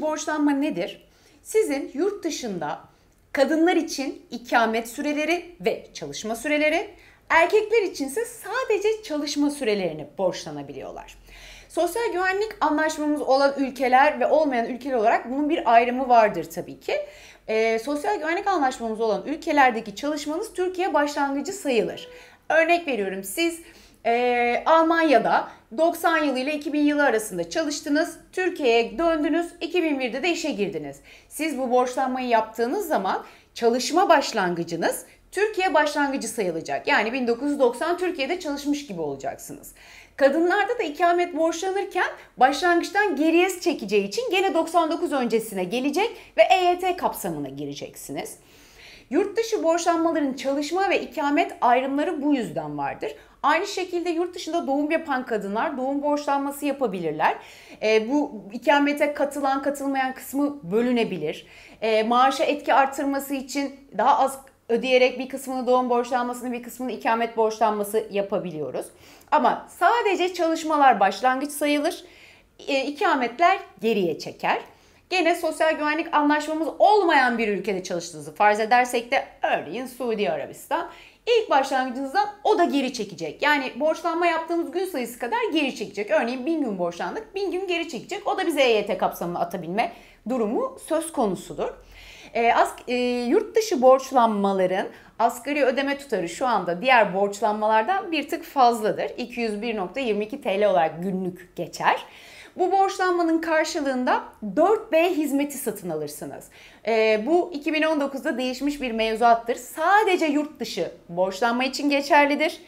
borçlanma nedir? Sizin yurt dışında kadınlar için ikamet süreleri ve çalışma süreleri, erkekler içinse sadece çalışma sürelerini borçlanabiliyorlar. Sosyal güvenlik anlaşmamız olan ülkeler ve olmayan ülkeler olarak bunun bir ayrımı vardır tabii ki. E, sosyal güvenlik anlaşmamız olan ülkelerdeki çalışmanız Türkiye başlangıcı sayılır. Örnek veriyorum siz e, Almanya'da 90 yılı ile 2000 yılı arasında çalıştınız. Türkiye'ye döndünüz. 2001'de de işe girdiniz. Siz bu borçlanmayı yaptığınız zaman çalışma başlangıcınız Türkiye başlangıcı sayılacak. Yani 1990 Türkiye'de çalışmış gibi olacaksınız. Kadınlarda da ikamet borçlanırken başlangıçtan geriye çekeceği için gene 99 öncesine gelecek ve EYT kapsamına gireceksiniz. Yurt dışı borçlanmaların çalışma ve ikamet ayrımları bu yüzden vardır. Aynı şekilde yurt dışında doğum yapan kadınlar doğum borçlanması yapabilirler. E, bu ikamete katılan katılmayan kısmı bölünebilir. E, maaşa etki artırması için daha az ödeyerek bir kısmını doğum borçlanmasını bir kısmını ikamet borçlanması yapabiliyoruz. Ama sadece çalışmalar başlangıç sayılır. E, ikametler geriye çeker gene sosyal güvenlik anlaşmamız olmayan bir ülkede çalıştığınızı farz edersek de örneğin Suudi Arabistan ilk başlangıcınızdan o da geri çekecek. Yani borçlanma yaptığımız gün sayısı kadar geri çekecek. Örneğin 1000 gün borçlandık 1000 gün geri çekecek. O da bize EYT kapsamına atabilme durumu söz konusudur. E, as, e, yurt dışı borçlanmaların asgari ödeme tutarı şu anda diğer borçlanmalardan bir tık fazladır. 201.22 TL olarak günlük geçer. Bu borçlanmanın karşılığında 4B hizmeti satın alırsınız. E, bu 2019'da değişmiş bir mevzuattır. Sadece yurt dışı borçlanma için geçerlidir.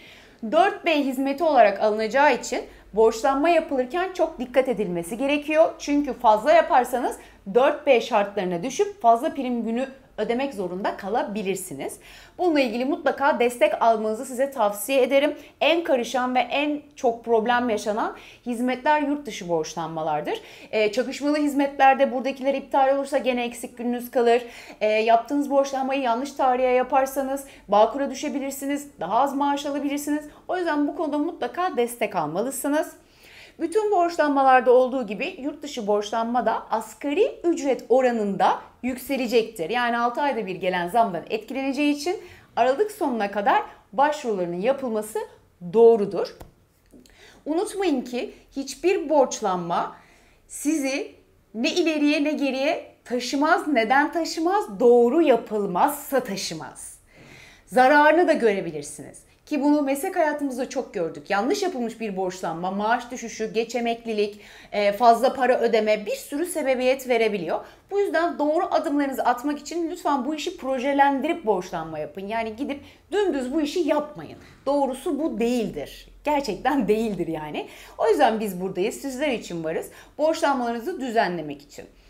4B hizmeti olarak alınacağı için borçlanma yapılırken çok dikkat edilmesi gerekiyor. Çünkü fazla yaparsanız 4B şartlarına düşüp fazla prim günü ödemek zorunda kalabilirsiniz. Bununla ilgili mutlaka destek almanızı size tavsiye ederim. En karışan ve en çok problem yaşanan hizmetler yurt dışı borçlanmalardır. E, çakışmalı hizmetlerde buradakiler iptal olursa gene eksik gününüz kalır. E, yaptığınız borçlanmayı yanlış tarihe yaparsanız bağkura düşebilirsiniz. Daha az maaş alabilirsiniz. O yüzden bu konuda mutlaka destek almalısınız. Bütün borçlanmalarda olduğu gibi yurt dışı borçlanma da asgari ücret oranında yükselecektir. Yani 6 ayda bir gelen zamdan etkileneceği için Aralık sonuna kadar başvurularının yapılması doğrudur. Unutmayın ki hiçbir borçlanma sizi ne ileriye ne geriye taşımaz. Neden taşımaz? Doğru yapılmazsa taşımaz. Zararını da görebilirsiniz ki bunu meslek hayatımızda çok gördük. Yanlış yapılmış bir borçlanma, maaş düşüşü, geç emeklilik, e, fazla para ödeme bir sürü sebebiyet verebiliyor. Bu yüzden doğru adımlarınızı atmak için lütfen bu işi projelendirip borçlanma yapın. Yani gidip dümdüz bu işi yapmayın. Doğrusu bu değildir. Gerçekten değildir yani. O yüzden biz buradayız. Sizler için varız. Borçlanmalarınızı düzenlemek için.